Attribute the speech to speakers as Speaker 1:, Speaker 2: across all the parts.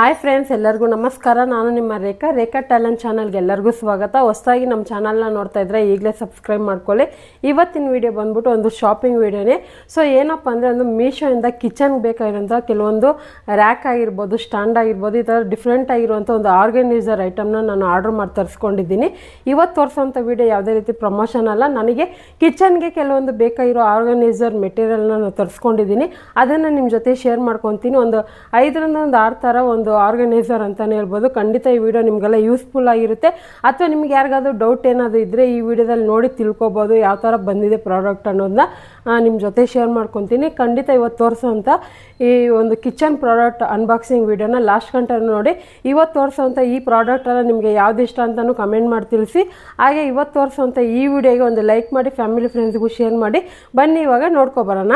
Speaker 1: hi friends ಎಲ್ಲರಿಗೂ ನಮಸ್ಕಾರ ನಾನು ನಿಮ್ಮ ರೇಖಾ ರೇಖಾ ಟ್ಯಾಲೆಂಟ್ ಚಾನಲ್ಗೆ ಎಲ್ಲರಿಗೂ ಸ್ವಾಗತ ಹೊಸದಾಗಿ ನಮ್ಮ ಚಾನಲ್ನ ನೋಡ್ತಾ ಇದ್ರೆ ಈಗಲೇ ಸಬ್ಸ್ಕ್ರೈಬ್ ಮಾಡ್ಕೊಳ್ಳಿ ಇವತ್ತಿನ ವಿಡಿಯೋ ಬಂದ್ಬಿಟ್ಟು ಒಂದು ಶಾಪಿಂಗ್ ವಿಡಿಯೋನೇ ಸೊ ಏನಪ್ಪ ಅಂದರೆ ಒಂದು ಮೀಶೋಯಿಂದ ಕಿಚನ್ಗೆ ಬೇಕಾಗಿರೋಂಥ ಕೆಲವೊಂದು ರ್ಯಾಕ್ ಆಗಿರ್ಬೋದು ಸ್ಟ್ಯಾಂಡ್ ಆಗಿರ್ಬೋದು ಈ ಥರ ಡಿಫ್ರೆಂಟ್ ಆಗಿರುವಂಥ ಒಂದು ಆರ್ಗನೈಸರ್ ಐಟಮ್ನ ನಾನು ಆರ್ಡ್ರ್ ಮಾಡಿ ತರಿಸ್ಕೊಂಡಿದ್ದೀನಿ ಇವತ್ತು ತೋರಿಸೋಂಥ ವಿಡಿಯೋ ಯಾವುದೇ ರೀತಿ ಪ್ರಮೋಷನ್ ಅಲ್ಲ ನನಗೆ ಕಿಚನ್ಗೆ ಕೆಲವೊಂದು ಬೇಕಾಗಿರೋ ಆರ್ಗನೈಸರ್ ಮೆಟೀರಿಯಲ್ನ ನಾನು ತರಿಸ್ಕೊಂಡಿದ್ದೀನಿ ಅದನ್ನು ನಿಮ್ಮ ಜೊತೆ ಶೇರ್ ಮಾಡ್ಕೊತೀನಿ ಒಂದು ಐದರಿಂದ ಒಂದು ಆರು ಥರ ಒಂದು ಒಂದು ಆರ್ಗನೈಸರ್ ಅಂತಲೇ ಹೇಳ್ಬೋದು ಖಂಡಿತ ಈ ವಿಡಿಯೋ ನಿಮಗೆಲ್ಲ ಯೂಸ್ಫುಲ್ ಆಗಿರುತ್ತೆ ಅಥವಾ ನಿಮ್ಗೆ ಯಾರಿಗಾದ್ರೂ ಡೌಟ್ ಏನಾದರೂ ಇದ್ದರೆ ಈ ವಿಡಿಯೋದಲ್ಲಿ ನೋಡಿ ತಿಳ್ಕೊಬೋದು ಯಾವ ಥರ ಬಂದಿದೆ ಪ್ರಾಡಕ್ಟ್ ಅನ್ನೋದನ್ನ ನಿಮ್ಮ ಜೊತೆ ಶೇರ್ ಮಾಡ್ಕೊತೀನಿ ಖಂಡಿತ ಇವತ್ತು ತೋರಿಸೋವಂಥ ಈ ಒಂದು ಕಿಚನ್ ಪ್ರಾಡಕ್ಟ್ ಅನ್ಬಾಕ್ಸಿಂಗ್ ವಿಡಿಯೋನ ಲಾಸ್ಟ್ ಗಂಟೆ ನೋಡಿ ಇವತ್ತು ತೋರಿಸೋಂಥ ಈ ಪ್ರಾಡಕ್ಟೆಲ್ಲ ನಿಮಗೆ ಯಾವ್ದು ಇಷ್ಟ ಅಂತಲೂ ಕಮೆಂಟ್ ಮಾಡಿ ತಿಳಿಸಿ ಹಾಗೆ ಇವತ್ತು ತೋರಿಸೋಂಥ ಈ ವಿಡಿಯೋಗೆ ಒಂದು ಲೈಕ್ ಮಾಡಿ ಫ್ಯಾಮಿಲಿ ಫ್ರೆಂಡ್ಸ್ಗೂ ಶೇರ್ ಮಾಡಿ ಬನ್ನಿ ಇವಾಗ ನೋಡ್ಕೊಬರೋಣ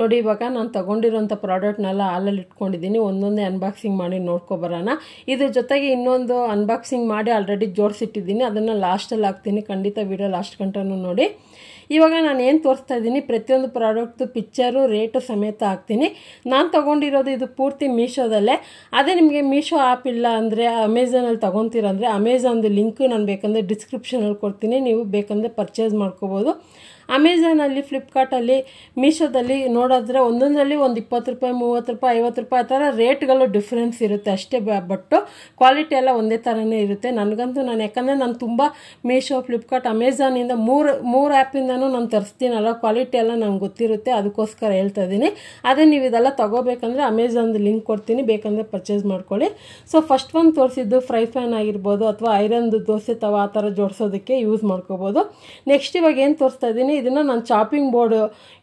Speaker 1: ನೋಡಿ ಇವಾಗ ನಾನು ತೊಗೊಂಡಿರೋಂಥ ಪ್ರಾಡಕ್ಟ್ನೆಲ್ಲ ಹಾಲಲ್ಲಿ ಇಟ್ಕೊಂಡಿದ್ದೀನಿ ಒಂದೊಂದೇ ಅನ್ಬಾಕ್ಸಿಂಗ್ ಮಾಡಿ ನೋಡ್ಕೊಬರೋಣ ಇದ್ರ ಜೊತೆಗೆ ಇನ್ನೊಂದು ಅನ್ಬಾಕ್ಸಿಂಗ್ ಮಾಡಿ ಆಲ್ರೆಡಿ ಜೋಡಿಸಿಟ್ಟಿದ್ದೀನಿ ಅದನ್ನು ಲಾಸ್ಟಲ್ಲಿ ಹಾಕ್ತೀನಿ ಖಂಡಿತ ವೀಡಿಯೋ ಲಾಸ್ಟ್ ಗಂಟೆನೂ ನೋಡಿ ಇವಾಗ ನಾನು ಏನು ತೋರಿಸ್ತಾ ಇದ್ದೀನಿ ಪ್ರತಿಯೊಂದು ಪ್ರಾಡಕ್ಟು ಪಿಕ್ಚರು ರೇಟು ಸಮೇತ ಹಾಕ್ತೀನಿ ನಾನು ತೊಗೊಂಡಿರೋದು ಇದು ಪೂರ್ತಿ ಮೀಶೋದಲ್ಲೇ ಅದೇ ನಿಮಗೆ ಮೀಶೋ ಆ್ಯಪ್ ಇಲ್ಲ ಅಂದರೆ ಅಮೆಝಾನಲ್ಲಿ ತೊಗೊತೀರಂದರೆ ಅಮೆಝಾನ್ದು ಲಿಂಕು ನಾನು ಬೇಕಂದರೆ ಡಿಸ್ಕ್ರಿಪ್ಷನಲ್ಲಿ ಕೊಡ್ತೀನಿ ನೀವು ಬೇಕಂದರೆ ಪರ್ಚೇಸ್ ಮಾಡ್ಕೋಬೋದು ಅಮೆಝಾನಲ್ಲಿ ಫ್ಲಿಪ್ಕಾರ್ಟಲ್ಲಿ ಮೀಶೋದಲ್ಲಿ ನೋಡಿದ್ರೆ ಒಂದೊಂದರಲ್ಲಿ ಒಂದು ಇಪ್ಪತ್ತು ರೂಪಾಯಿ ಮೂವತ್ತು ರೂಪಾಯಿ ಐವತ್ತು ರೂಪಾಯಿ ಆ ಥರ ರೇಟ್ಗಳು ಡಿಫ್ರೆನ್ಸ್ ಇರುತ್ತೆ ಅಷ್ಟೇ ಬಟ್ಟು ಕ್ವಾಲಿಟಿ ಎಲ್ಲ ಒಂದೇ ಥರನೇ ಇರುತ್ತೆ ನನಗಂತೂ ನಾನು ಯಾಕಂದರೆ ನಾನು ತುಂಬ ಮೀಶೋ ಫ್ಲಿಪ್ಕಾರ್ಟ್ ಅಮೆಝಾನಿಂದ ಮೂರು ಮೂರು ಆ್ಯಪಿಂದ ನಾನು ತರಿಸ್ತೀನಲ್ಲ ಕ್ವಾಲಿಟಿ ಎಲ್ಲ ನಮ್ಗೆ ಗೊತ್ತಿರುತ್ತೆ ಅದಕ್ಕೋಸ್ಕರ ಹೇಳ್ತಾ ಇದ್ದೀನಿ ಅದೇ ನೀವು ಇದೆಲ್ಲ ತೊಗೋಬೇಕಂದ್ರೆ ಅಮೆಝಾನ್ದು ಲಿಂಕ್ ಕೊಡ್ತೀನಿ ಬೇಕಂದರೆ ಪರ್ಚೇಸ್ ಮಾಡ್ಕೊಳ್ಳಿ ಸೊ ಫಸ್ಟ್ ಒಂದು ತೋರಿಸಿದ್ದು ಫ್ರೈ ಫ್ಯಾನ್ ಆಗಿರ್ಬೋದು ಅಥವಾ ಐರನ್ದು ದೋಸೆ ತವ ಆ ಥರ ಜೋಡಿಸೋದಕ್ಕೆ ಯೂಸ್ ಮಾಡ್ಕೋಬೋದು ನೆಕ್ಸ್ಟ್ ಇವಾಗ ಏನು ತೋರಿಸ್ತಾ ಇದ್ದೀನಿ ಇದನ್ನು ನಾನು ಚಾಪಿಂಗ್ ಬೋರ್ಡ್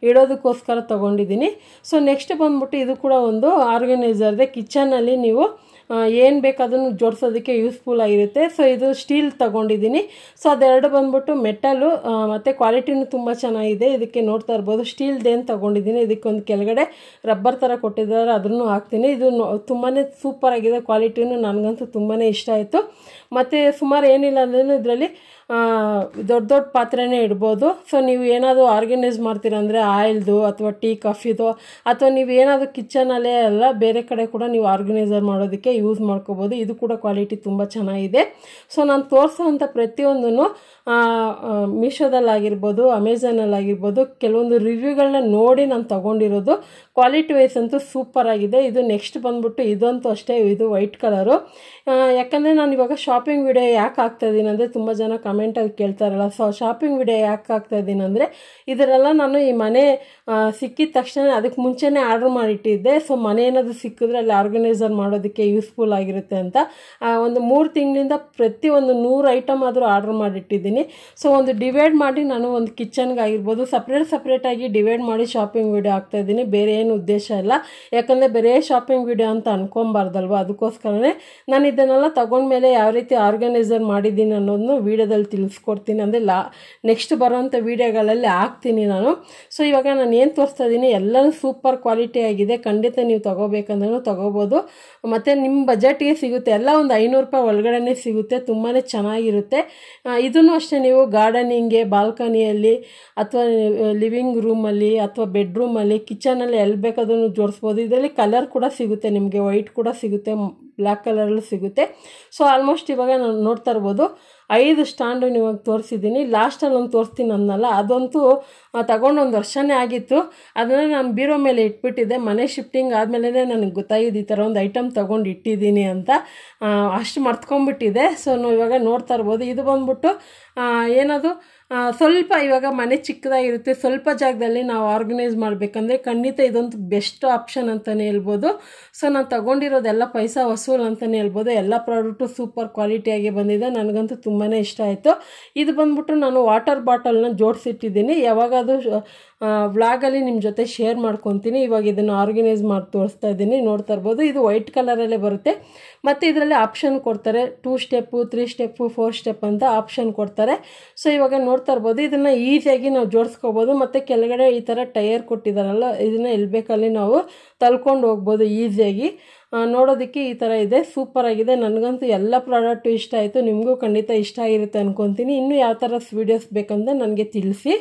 Speaker 1: ಇಡೋದಕ್ಕೋಸ್ಕರ ತೊಗೊಂಡಿದ್ದೀನಿ ಸೊ ನೆಕ್ಸ್ಟ್ ಬಂದ್ಬಿಟ್ಟು ಇದು ಕೂಡ ಒಂದು ಆರ್ಗನೈಸರ್ದೆ ಕಿಚನಲ್ಲಿ ನೀವು ಏನು ಬೇಕು ಅದನ್ನು ಜೋಡಿಸೋದಕ್ಕೆ ಯೂಸ್ಫುಲ್ ಆಗಿರುತ್ತೆ ಸೊ ಇದು ಸ್ಟೀಲ್ ತಗೊಂಡಿದ್ದೀನಿ ಸೊ ಅದೆರಡು ಬಂದ್ಬಿಟ್ಟು ಮೆಟಲು ಮತ್ತು ಕ್ವಾಲಿಟಿನೂ ತುಂಬ ಚೆನ್ನಾಗಿದೆ ಇದಕ್ಕೆ ನೋಡ್ತಾ ಇರ್ಬೋದು ಸ್ಟೀಲ್ದೇನು ತೊಗೊಂಡಿದ್ದೀನಿ ಇದಕ್ಕೊಂದು ಕೆಳಗಡೆ ರಬ್ಬರ್ ಥರ ಕೊಟ್ಟಿದ್ದಾರೆ ಅದನ್ನು ಹಾಕ್ತೀನಿ ಇದು ತುಂಬಾ ಸೂಪರ್ ಆಗಿದೆ ಕ್ವಾಲಿಟಿನೂ ನನಗಂತೂ ತುಂಬಾ ಇಷ್ಟ ಆಯಿತು ಮತ್ತು ಸುಮಾರು ಏನಿಲ್ಲ ಅಂದ್ರೂ ಇದರಲ್ಲಿ ದೊಡ್ಡ ದೊಡ್ಡ ಪಾತ್ರೆನೇ ಇಡ್ಬೋದು ಸೊ ನೀವು ಏನಾದರೂ ಆರ್ಗನೈಸ್ ಮಾಡ್ತೀರಂದರೆ ಆಯಿಲ್ದು ಅಥವಾ ಟೀ ಕಾಫಿದು ಅಥವಾ ನೀವು ಏನಾದರೂ ಕಿಚನಲ್ಲೇ ಅಲ್ಲ ಬೇರೆ ಕಡೆ ಕೂಡ ನೀವು ಆರ್ಗನೈಸರ್ ಮಾಡೋದಕ್ಕೆ ಯೂಸ್ ಮಾಡ್ಕೋಬೋದು ಇದು ಕೂಡ ಕ್ವಾಲಿಟಿ ತುಂಬ ಚೆನ್ನಾಗಿದೆ ಸೊ ನಾನು ತೋರಿಸೋವಂಥ ಪ್ರತಿಯೊಂದೂ ಮೀಶೋದಲ್ಲಾಗಿರ್ಬೋದು ಅಮೆಝಾನಲ್ಲಾಗಿರ್ಬೋದು ಕೆಲವೊಂದು ರಿವ್ಯೂಗಳನ್ನ ನೋಡಿ ನಾನು ತಗೊಂಡಿರೋದು ಕ್ವಾಲಿಟಿ ವೈಸ್ ಅಂತೂ ಸೂಪರ್ ಆಗಿದೆ ಇದು ನೆಕ್ಸ್ಟ್ ಬಂದ್ಬಿಟ್ಟು ಇದಂತೂ ಅಷ್ಟೇ ಇದು ವೈಟ್ ಕಲರು ಯಾಕಂದರೆ ನಾನು ಇವಾಗ ಶಾಪಿಂಗ್ ವಿಡಿಯೋ ಯಾಕೆ ಇದ್ದೀನಿ ಅಂದರೆ ತುಂಬ ಜನ ಕಮೆಂಟಲ್ಲಿ ಕೇಳ್ತಾರಲ್ಲ ಸೊ ಶಾಪಿಂಗ್ ವಿಡಿಯೋ ಯಾಕೆ ಇದ್ದೀನಿ ಅಂದರೆ ಇದರೆಲ್ಲ ನಾನು ಈ ಮನೆ ಸಿಕ್ಕಿದ ತಕ್ಷಣ ಅದಕ್ಕೆ ಮುಂಚೆನೇ ಆರ್ಡರ್ ಮಾಡಿಟ್ಟಿದ್ದೆ ಸೊ ಮನೆ ಏನಾದರೂ ಸಿಕ್ಕಿದ್ರೆ ಅಲ್ಲಿ ಆರ್ಗನೈಸರ್ ಮಾಡೋದಕ್ಕೆ ಯೂಸ್ಫುಲ್ ಆಗಿರುತ್ತೆ ಅಂತ ಒಂದು ಮೂರು ತಿಂಗಳಿಂದ ಪ್ರತಿ ಒಂದು ನೂರು ಐಟಮ್ ಆದರೂ ಆರ್ಡರ್ ಮಾಡಿಟ್ಟಿದ್ದೀನಿ ಸೊ ಒಂದು ಡಿವೈಡ್ ಮಾಡಿ ನಾನು ಒಂದು ಕಿಚನ್ಗೆ ಆಗಿರ್ಬೋದು ಸಪ್ರೇಟ್ ಸಪ್ರೇಟಾಗಿ ಡಿವೈಡ್ ಮಾಡಿ ಶಾಪಿಂಗ್ ವಿಡಿಯೋ ಇದ್ದೀನಿ ಬೇರೆ ಏನು ಏನು ಉದ್ದೇಶ ಇಲ್ಲ ಯಾಕಂದರೆ ಬೇರೆ ಶಾಪಿಂಗ್ ವಿಡಿಯೋ ಅಂತ ಅನ್ಕೊಬಾರ್ದಲ್ವ ಅದಕ್ಕೋಸ್ಕರನೇ ನಾನು ಇದನ್ನೆಲ್ಲ ತಗೊಂಡ್ಮೇಲೆ ಯಾವ ರೀತಿ ಆರ್ಗನೈಸರ್ ಮಾಡಿದ್ದೀನಿ ಅನ್ನೋದನ್ನು ವೀಡಿಯೋದಲ್ಲಿ ತಿಳಿಸ್ಕೊಡ್ತೀನಿ ಅಂದರೆ ಲಾ ನೆಕ್ಸ್ಟ್ ಬರೋವಂಥ ವೀಡಿಯೋಗಳಲ್ಲಿ ಹಾಕ್ತೀನಿ ನಾನು ಸೊ ಇವಾಗ ನಾನು ಏನು ತೋರಿಸ್ತಾ ಇದ್ದೀನಿ ಎಲ್ಲನೂ ಸೂಪರ್ ಕ್ವಾಲಿಟಿ ಆಗಿದೆ ಖಂಡಿತ ನೀವು ತೊಗೋಬೇಕಂದ್ರೂ ತೊಗೋಬೋದು ಮತ್ತು ನಿಮ್ಮ ಬಜೆಟ್ಗೆ ಸಿಗುತ್ತೆ ಎಲ್ಲ ಒಂದು ಐನೂರು ರೂಪಾಯಿ ಒಳಗಡೆ ಸಿಗುತ್ತೆ ತುಂಬಾ ಚೆನ್ನಾಗಿರುತ್ತೆ ಇದನ್ನು ಅಷ್ಟೇ ನೀವು ಗಾರ್ಡನಿಂಗ್ಗೆ ಬಾಲ್ಕನಿಯಲ್ಲಿ ಅಥವಾ ಲಿವಿಂಗ್ ರೂಮಲ್ಲಿ ಅಥವಾ ಬೆಡ್ರೂಮಲ್ಲಿ ಕಿಚನಲ್ಲಿ ಎಲ್ಲಿ ಎಲ್ಲಿ ಬೇಕಾದ್ರೂ ಜೋಡಿಸ್ಬೋದು ಇದರಲ್ಲಿ ಕಲರ್ ಕೂಡ ಸಿಗುತ್ತೆ ನಿಮಗೆ ವೈಟ್ ಕೂಡ ಸಿಗುತ್ತೆ ಬ್ಲ್ಯಾಕ್ ಕಲರಲ್ಲೂ ಸಿಗುತ್ತೆ ಸೊ ಆಲ್ಮೋಸ್ಟ್ ಇವಾಗ ನೋಡ್ತಾ ಇರ್ಬೋದು ಐದು ಸ್ಟ್ಯಾಂಡು ನಿಮಗೆ ತೋರಿಸಿದ್ದೀನಿ ಲಾಸ್ಟಲ್ಲಿ ಒಂದು ತೋರಿಸ್ತೀನಿ ಅಂದಲ್ಲ ಅದಂತೂ ತಗೊಂಡೊಂದು ವರ್ಷನೇ ಆಗಿತ್ತು ಅದನ್ನು ನಾನು ಬೀರೋ ಮೇಲೆ ಇಟ್ಬಿಟ್ಟಿದ್ದೆ ಮನೆ ಶಿಫ್ಟಿಂಗ್ ಆದಮೇಲೆ ನನಗೆ ಗೊತ್ತಾಗಿದ್ದು ಈ ಥರ ಒಂದು ಐಟಮ್ ತೊಗೊಂಡು ಇಟ್ಟಿದ್ದೀನಿ ಅಂತ ಅಷ್ಟು ಮರ್ತ್ಕೊಂಡ್ಬಿಟ್ಟಿದೆ ಸೊ ನಾವು ಇವಾಗ ನೋಡ್ತಾ ಇರ್ಬೋದು ಇದು ಬಂದ್ಬಿಟ್ಟು ಏನದು ಸ್ವಲ್ಪ ಇವಾಗ ಮನೆ ಚಿಕ್ಕದಾಗಿರುತ್ತೆ ಸ್ವಲ್ಪ ಜಾಗದಲ್ಲಿ ನಾವು ಆರ್ಗನೈಸ್ ಮಾಡಬೇಕಂದ್ರೆ ಖಂಡಿತ ಇದೊಂದು ಬೆಸ್ಟ್ ಆಪ್ಷನ್ ಅಂತಲೇ ಹೇಳ್ಬೋದು ಸೊ ನಾನು ತಗೊಂಡಿರೋದೆಲ್ಲ ಪೈಸಾ ವಸೂಲ್ ಅಂತಲೇ ಹೇಳ್ಬೋದು ಎಲ್ಲ ಪ್ರಾಡಕ್ಟು ಸೂಪರ್ ಕ್ವಾಲಿಟಿಯಾಗಿ ಬಂದಿದೆ ನನಗಂತೂ ತುಂಬ ತುಂಬಾ ಇಷ್ಟ ಆಯಿತು ಇದು ಬಂದ್ಬಿಟ್ಟು ನಾನು ವಾಟರ್ ಬಾಟಲ್ನ ಜೋಡಿಸಿಟ್ಟಿದ್ದೀನಿ ಯಾವಾಗಾದರೂ ವ್ಲಾಗಲ್ಲಿ ನಿಮ್ಮ ಜೊತೆ ಶೇರ್ ಮಾಡ್ಕೊತೀನಿ ಇವಾಗ ಇದನ್ನು ಆರ್ಗನೈಸ್ ಮಾಡಿ ತೋರಿಸ್ತಾ ಇದ್ದೀನಿ ನೋಡ್ತಾ ಇರ್ಬೋದು ಇದು ವೈಟ್ ಕಲರಲ್ಲೇ ಬರುತ್ತೆ ಮತ್ತು ಇದರಲ್ಲಿ ಆಪ್ಷನ್ ಕೊಡ್ತಾರೆ two step three step four step ಅಂತ ಆಪ್ಷನ್ ಕೊಡ್ತಾರೆ ಸೊ ಇವಾಗ ನೋಡ್ತಾ ಇರ್ಬೋದು ಇದನ್ನು ಈಸಿಯಾಗಿ ನಾವು ಜೋಡಿಸ್ಕೋಬೋದು ಮತ್ತು ಕೆಳಗಡೆ ಈ ಥರ ಟೈರ್ ಕೊಟ್ಟಿದ್ದಾರಲ್ಲ ಇದನ್ನು ಎಲ್ಲಿ ಬೇಕಲ್ಲಿ ನಾವು ತಲ್ಕೊಂಡು ಹೋಗ್ಬೋದು ಈಸಿಯಾಗಿ ನೋಡೋದಕ್ಕೆ ಈ ಥರ ಇದೆ ಸೂಪರಾಗಿದೆ ನನಗಂತೂ ಎಲ್ಲ ಪ್ರಾಡಕ್ಟು ಇಷ್ಟ ಆಯಿತು ನಿಮಗೂ ಖಂಡಿತ ಇಷ್ಟ ಆಗಿರುತ್ತೆ ಅಂದ್ಕೊತೀನಿ ಇನ್ನೂ ಯಾವ ಥರ ವೀಡಿಯೋಸ್ ಬೇಕಂದರೆ ನನಗೆ ತಿಳಿಸಿ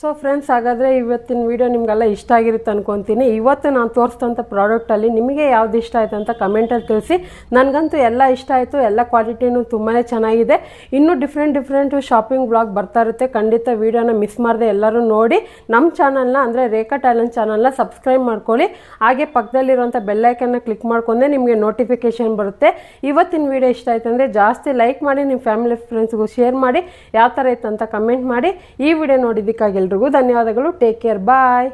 Speaker 1: ಸೊ ಫ್ರೆಂಡ್ಸ್ ಹಾಗಾದರೆ ಇವತ್ತಿನ ವಿಡಿಯೋ ನಿಮಗೆಲ್ಲ ಇಷ್ಟ ಆಗಿರುತ್ತೆ ಅನ್ಕೊತೀನಿ ಇವತ್ತು ನಾನು ತೋರಿಸಿದಂಥ ಪ್ರಾಡಕ್ಟಲ್ಲಿ ನಿಮಗೆ ಯಾವ್ದು ಇಷ್ಟ ಆಯಿತು ಅಂತ ಕಮೆಂಟಲ್ಲಿ ತಿಳಿಸಿ ನನಗಂತೂ ಎಲ್ಲ ಇಷ್ಟ ಆಯಿತು ಎಲ್ಲ ಕ್ವಾಲಿಟಿನೂ ತುಂಬಾ ಚೆನ್ನಾಗಿದೆ ಇನ್ನೂ ಡಿಫ್ರೆಂಟ್ ಡಿಫ್ರೆಂಟ್ ಶಾಪಿಂಗ್ ಬ್ಲಾಗ್ ಬರ್ತಾ ಇರುತ್ತೆ ಖಂಡಿತ ವೀಡಿಯೋನ ಮಿಸ್ ಮಾಡದೆ ಎಲ್ಲರೂ ನೋಡಿ ನಮ್ಮ ಚಾನಲ್ನ ಅಂದರೆ ರೇಖಾ ಟ್ಯಾಲೆಂಟ್ ಚಾನಲ್ನ ಸಬ್ಸ್ಕ್ರೈಬ್ ಮಾಡ್ಕೊಳ್ಳಿ ಹಾಗೆ ಪಕ್ಕದಲ್ಲಿರುವಂಥ ಬೆಲ್ಲೈಕನ್ನ ಕ್ಲಿಕ್ ಮಾಡ್ಕೊಂಡೆ ನಿಮಗೆ ನೋಟಿಫಿಕೇಷನ್ ಬರುತ್ತೆ ಇವತ್ತಿನ ವಿಡಿಯೋ ಇಷ್ಟ ಆಯಿತು ಅಂದರೆ ಜಾಸ್ತಿ ಲೈಕ್ ಮಾಡಿ ನಿಮ್ಮ ಫ್ಯಾಮಿಲಿ ಫ್ರೆಂಡ್ಸ್ಗೂ ಶೇರ್ ಮಾಡಿ ಯಾವ ಥರ ಇತ್ತು ಅಂತ ಕಮೆಂಟ್ ಮಾಡಿ ಈ ವಿಡಿಯೋ ನೋಡಿದ್ದಕ್ಕಾಗಿಲ್ಲ ಎಲ್ರಿಗೂ ಧನ್ಯವಾದಗಳು ಟೇಕ್ ಕೇರ್ ಬಾಯ್